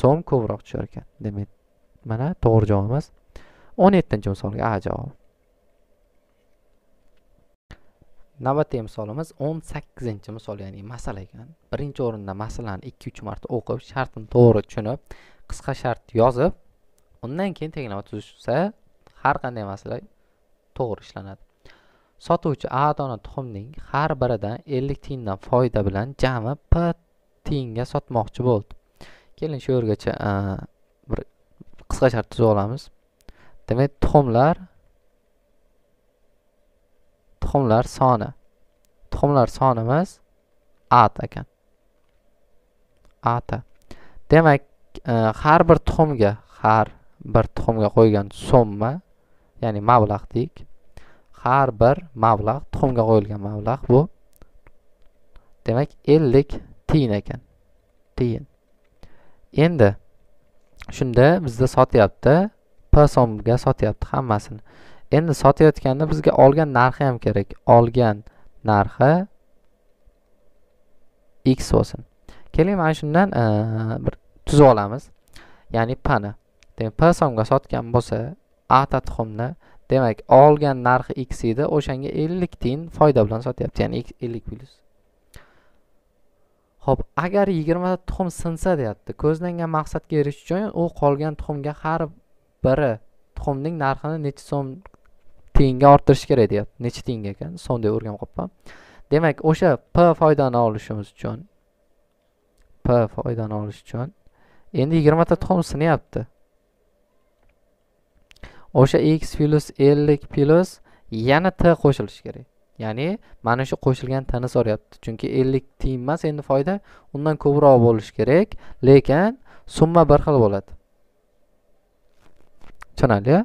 so'm ko'proq tushar ekan demak mana to'g'ri javobimiz o'n yettinchi misolga a javobi navbatdagi misolimiz o'n sakkizinchi misol ya'ni masala ekan birinchi o'rinda masalani ikki e uch marta o'qib shartini to'g'ri tushunib qisqa shart yozib undan keyin teglama tuzishsa har qanday masala to'g'ri ishlanadi sotuvchi a dona tuxumning har biridan ellik tiyindan foyda bilan jami p tiyinga sotmoqchi bo'ldi keling shu yergacha bir qisqacha tuzib olamiz demak tuxumlar tuxumlar soni tuxumlar sonimiz at ekan ata demak har bir tuxumga har bir tuxumga qo'ygan summa ya'ni mablag' deyik har bir mablag' tuxumga qo'yilgan mablag' bu demak ellik tiyin ekan tiyin endi shunda bizda sotyapti p so'mga sotyapti hammasini endi sotayotganda bizga olgan narxi ham kerak olgan narxi x bo'lsin keling mana shundan e, bir tuzib olamiz ya'ni p ni demak p so'mga sotgan bo'lsa a ta tuxumni demak olgan narxi x edi o'shanga 50 tiyin foyda bilan sotyapti ya'ni x 50 plus ho'p agar 20 tuxum sinsa deyapti ko'zlangan maqsadga erishish uchun u qolgan tuxumga har biri tuxumning narxini necha so'm tiyinga orttirish kerak deyapti necha tiyinga ekan so'm deb o'rganib qolibman demak o'sha p foydani olishimiz uchun p foydani olish uchun endi 20 ta tuxum sinyapti o'sha x plus ellik plus yana t qo'shilishi kerak ya'ni mana shu qo'shilgan tni so'rayapti chunki ellik tiyin emas endi foyda undan ko'proq bo'lishi kerak lekin summa bir xil bo'ladi tushunarli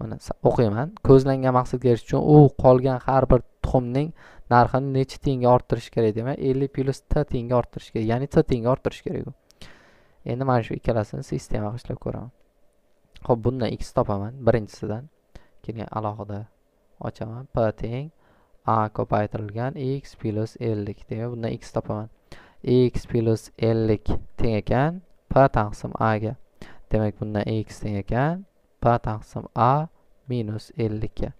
mana o'qiyman ko'zlangan maqsadga erishish uchun u qolgan har bir tuxumning narxini necha tiyinga orttirish kerak demak ellik plus t tiyinga orttirish kerak ya'ni t tiyinga orttirish kerak u endi mana shu ikkalasini sistema qilib ishlab ko'raman Xo'p, bundan x topaman birinchisidan keyin alohida ochaman p teng a ko'paytirilgan x plus 50 deb, bundan x topaman x plus 50 teng ekan p taqsim a ga demak bundan x teng ekan p taqsim a minus ga.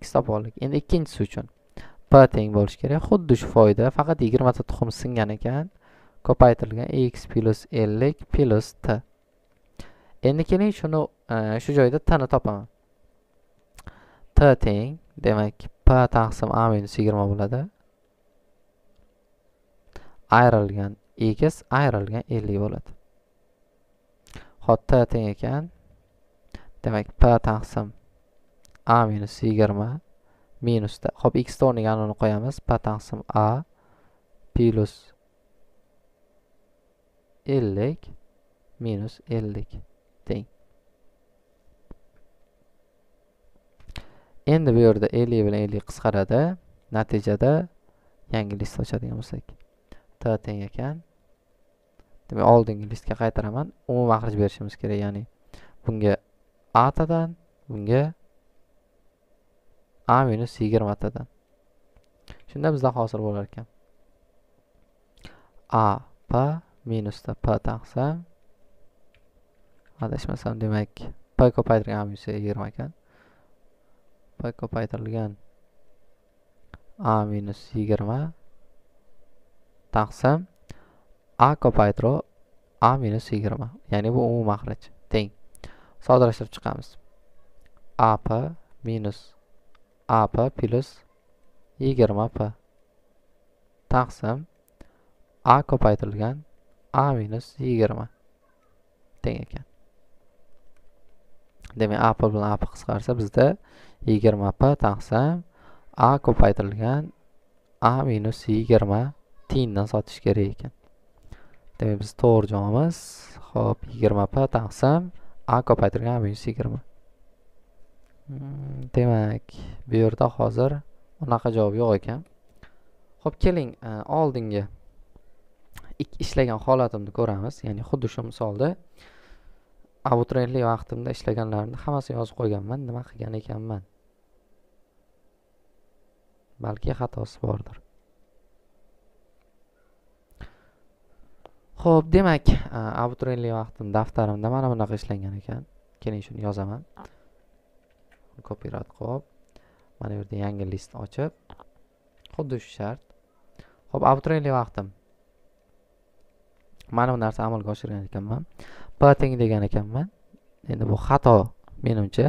x topib oldik endi ikkinchisi uchun p teng bo'lishi kerak xuddi shu foyda faqat 20 ta tuxum singan ekan ko'paytirilgan x plus 50 plus t endi keling shuni e, shu joyda t ni topaman t teng demak p taqsim a minus 20 bo'ladi ayrilgan x ayrilgan 50 bo'ladi Xo'p, t teng ekan demak p taqsim a minus minus minusda Xo'p, x o'rniga uni qo'yamiz p taqsim a plyus ellik minus ellik teng endi bu yerda 50 bilan 50 qisqaradi natijada yangi list ochadigan bo'lsak t teng ekan demak oldingi listga qaytaraman Umum xarij berishimiz kerak ya'ni bunga a tadan, bunga a minus tadan. shunda bizda hosil bo'lar ekan a p minusda p taqsa adashmasam demak p ko'paytirgan minus yigirma ekan p ko'paytirilgan a minus yigirma taqsim a ko'paytiruv a minus yigirma ya'ni bu umumiy maxraj teng soddalashtirib chiqamiz ap minus ap plyus yigirma p taqsim a ko'paytirilgan Ah, a minus yigirma teng ekan demak a ah, bilan a qisqarsa bizda yigirma p taqsam eh. a ah, ko'paytirilgan a minus yigirma tiyindan sotish kerak ekan demak biz to'g'ri javobimiz ho'p yigirma p taqsam a ko'paytirilgan a minus yigirma demak bu yerda hozir unaqa javob yo'q ekan ho'p keling eh, oldingi ishlagan holatimni ko'ramiz ya'ni xuddi shu misolda abituriyentlik vaqtimda ishlaganlarimni hammasini yozib qo'yganman nima qilgan ekanman balki xatosi bordir ho'p demak abituriyentlik vaqtim daftarimda mana bunaqa ishlangan ekan keling shuni yozaman kopirat qilib mana bu yerda yangi list ochib xuddi shu shart ho'p abituriyentlik vaqtim mana bu narsa amalga oshirgan ekanman p teng degan ekanman endi bu xato menimcha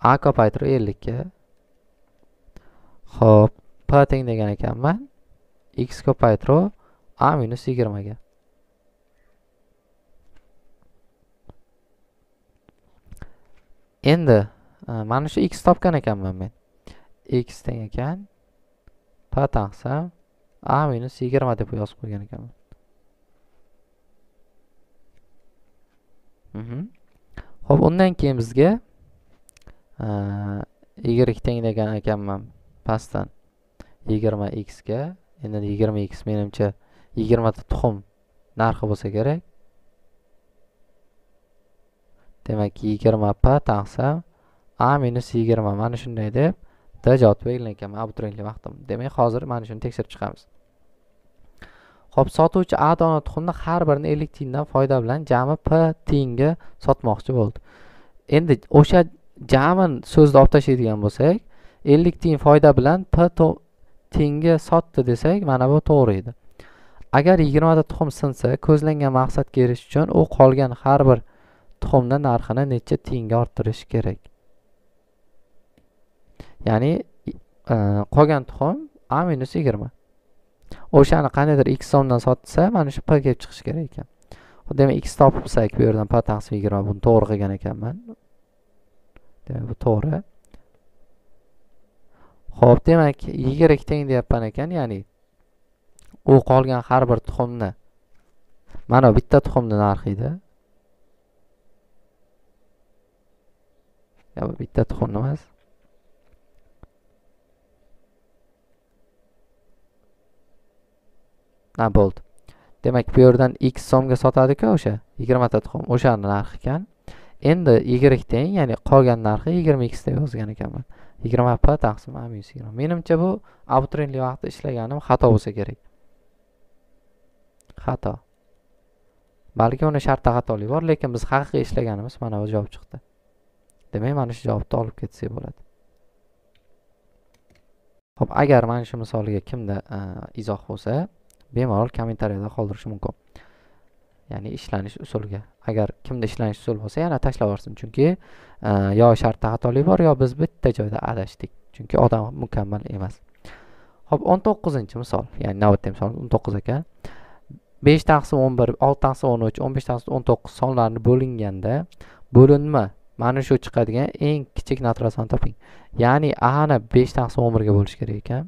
a ko'paytirib ellikka ho'p p teng degan ekanman x ko'paytiru a minus yigirmaga endi e, mana shu x topgan ekanman men x teng ekan p taqsim a minus yigirma deb yozib qo'ygan ekanman ho'p undan keyin bizga y tenglagan ekanman pastdan 20 x ga endi 20 x menimcha 20 ta tuxum narxi bo'lsa kerak demak 20 pa taqsam a minus 20 mana shunday deb d javob berilgan ekanman abituriyentlar vaqtim demak hozir mana shuni tekshirib chiqamiz Xo'p, sotuvchi A dona tuxumni har birini 50 tiyindan foyda bilan jami P tiyinga sotmoqchi bo'ldi. Endi o'sha jami so'zni olib tashlaydigan bo'lsak, 50 tiyin foyda bilan P tiyinga sotdi desak, mana bu to'g'ri edi. Agar 20 ta tuxum sinsa, ko'zlangan maqsadga erish uchun u qolgan har bir tuxumdan narxini necha tiyinga orttirish kerak. Ya'ni e, qolgan tuxum A-20 o'shani qandaydir x so'mdan sotsa mana shu p kelib chiqishi kerak ekan demak x topibsak bu yerdan p taqsim yigirma buni to'g'ri qilgan ekanman demak bu to'g'ri ho'p demak yigirik teng deyapman ekan ya'ni u qolgan har bir tuxumni mana bitta tuxumni narxida bitta tuxumni emas ha bo'ldi demak bu yerdan x so'mga sotadiku o'sha yigirmata tuxum o'shani narxi ekan endi y teng ya'ni qolgan narxi yigirma x deb yozgan ekanman yigirma p taqsim a minus yigirma menimcha bu abituriyentlik vaqtda ishlaganim xato bo'lsa kerak xato balki uni shartda xatolik bor lekin biz haqiqiy ishlaganimiz mana bu javob chiqdi demak mana shu javobni olib ketsak bo'ladi ho'p agar mana shu misolga kimda e, izoh bo'lsa bemalol kommentariyada qoldirishi mumkin ya'ni ishlanish usuliga agar kimda ishlanish usuli bo'lsa yana tashlab yuborsin chunki e, yo shartda xatolik bor yo biz bitta joyda adashdik chunki odam mukammal emas ho'p o'n to'qqizinchi misol ya'ni navbatdagi misol o'n to'qqiz ekan besh taqsim o'n bir olti taqsim o'n uch o'n besh taqsim o'n to'qqiz sonlarni bo'linganda bo'linma mana shu chiqadigan eng kichik natural sonni toping ya'ni ani besh taqsim o'n birga bo'lishi kerak ekan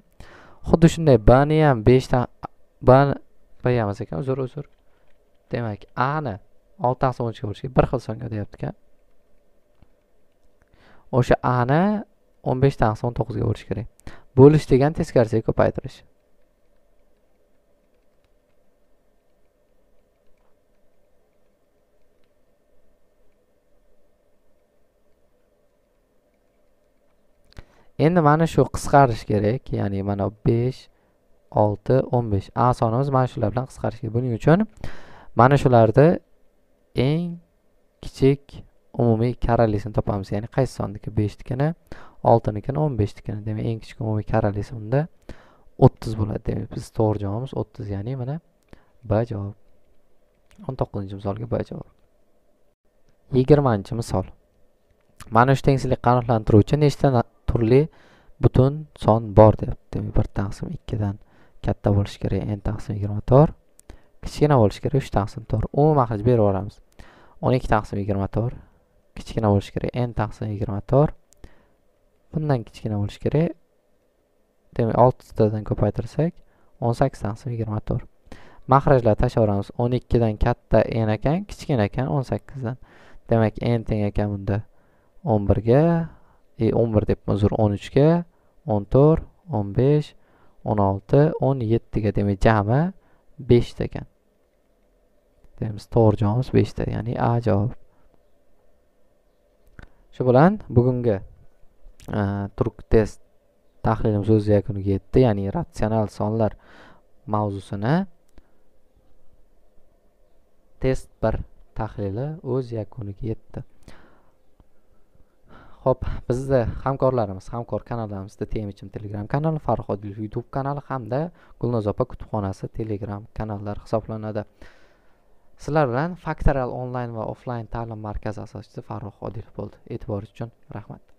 xuddi shunday bni ham beshdan bni bilganmiz ekan uzr uzr demak ani olti taqsim o'n uchga bo'lishga bir xil songa deyapti ekan o'sha ani o'n besh taqsim o'n to'qqizga bo'lish kerak bo'lish degani teskarisiga ko'paytirish endi mana shu qisqarish kerak ya'ni mana besh olti o'n besh a sonimiz mana shular bilan qisqarish kerak buning uchun mana shularda eng kichik umumiy karalisini topamiz ya'ni qaysi sonniki beshnikini oltinikini o'n beshnikini demak eng kichik umumiy karalisi unda o'ttiz bo'ladi demak biz to'g'ri javobimiz o'ttiz ya'ni mana b javob o'n to'qqizinchi misolga b javob yigirmanchi misol mana shu tengsizlik qanoatlantiruvchi nechta turli butun son bor deyapti demak birdan qism ikkidan katta bo'lishi kerak n taqsim yigirma to'rt kichkina bo'lishi kerak uch taqsim to'rt umuman qilib berib yuboramiz o'n ikki taqsim yigirma to'rt kichkina bo'lishi kerak n taqsim yigirma to'rt bundan kichkina bo'lishi kerak demak oltitadan ko'paytirsak o'n sakkiz taqsim yigirma to'rt mahrajlar tashlab yuboramiz o'n ikkidan katta n ekan kichkina ekan o'n sakkizdan demak n teng ekan bunda o'n birga e, o'n bir debman uzr o'n uchga o'n to'rt o'n besh 16, 17 ga, demak, jami 5 ta ekan. Demak, to'g'ri javobimiz 5 ta, ya'ni A javob. Shu bilan bugungi e, turk test tahlilimiz o'z yakuniga yetdi, ya'ni ratsional sonlar mavzusini test 1 tahlili o'z yakuniga yetdi. ho'p bizda hamkorlarimiz hamkor kanalarimizda temichim telegram kanali farhod youtube kanali hamda gulnoz opa kutubxonasi telegram kanallari hisoblanadi sizlar bilan Factorial onlayn va offline ta'lim markazi asoschisi Farhod odilov bo'ldi e'tiboringiz uchun rahmat